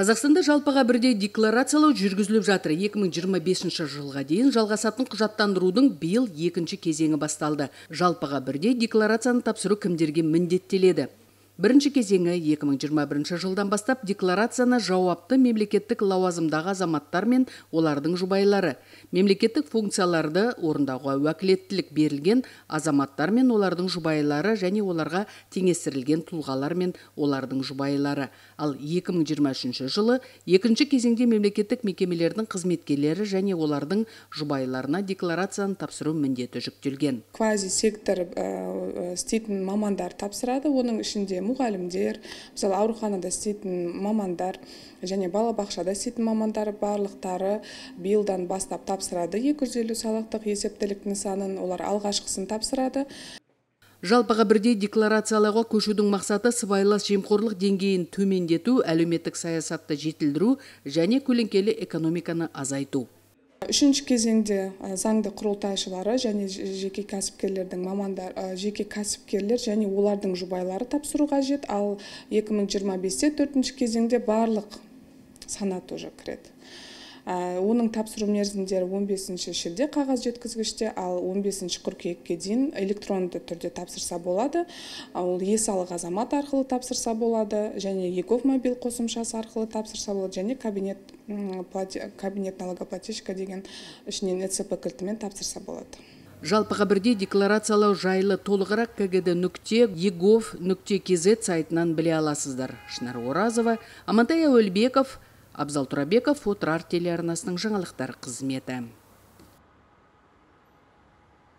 Қазақстанда жалпыға бірдей декларациялау жүргізіліп жатыр. 2025 жылға дейін жалғасатын құжаттандырудың биыл екінші кезеңі басталды. Жалпыға бірдей декларацияны тапсыру кімдерге міндеттеледі? бірінші кезеңі 2021 жылдан бастап декларацияны жауапты мемлекеттік лауазымдағы азаматтар мен олардың жұбайлары мемлекеттік функцияларды орындауға уәкілеттілік берілген азаматтар мен олардың жұбайлары және оларға теңестірілген тұлғалар мен олардың жұбайлары ал 2023 жылы екінші кезеңде мемлекеттік мекемелердің қызметкерлері және олардың жұбайларына декларацияны тапсыру міндеті жүктелген квази сектор ә, э, э, мамандар тапсырады оның ішінде мұғалімдер мысалы ауруханада істейтін мамандар және балабақшада істейтін мамандар барлықтары биылдан бастап тапсырады 250 салықтық есептілік нысанын олар алғашқысын тапсырады жалпыға бірдей декларациялауға көшудің мақсаты сыбайлас жемқорлық деңгейін төмендету әлеуметтік саясатты жетілдіру және көлеңкелі экономиканы азайту үшінші кезеңде заңды құрылтайшылары және жеке кәсіпкерлердің мамандар жеке кәсіпкерлер және олардың жұбайлары тапсыру қажет ал 2025-те төртінші кезеңде барлық санат уже кіреді Э, оның тапсыру мерзімдері 15 шілде қағаз жеткізгіште ал 15 қыркүйекке дейін электронды түрде тапсырса болады ол е азамат арқылы тапсырса болады және егов мобил қосымшасы арқылы тапсырса болады және кабинет кабинет налогоплательщика деген ішінен эцп кілтімен тапсырса болады жалпыға бірдей декларациялау жайлы толығырақ кгд нүкте егов нүкте кз сайтынан біле аласыздар шынар оразова амантай әуелбеков абзал тұрабеков отырар телеарнасының жаңалықтар қызметі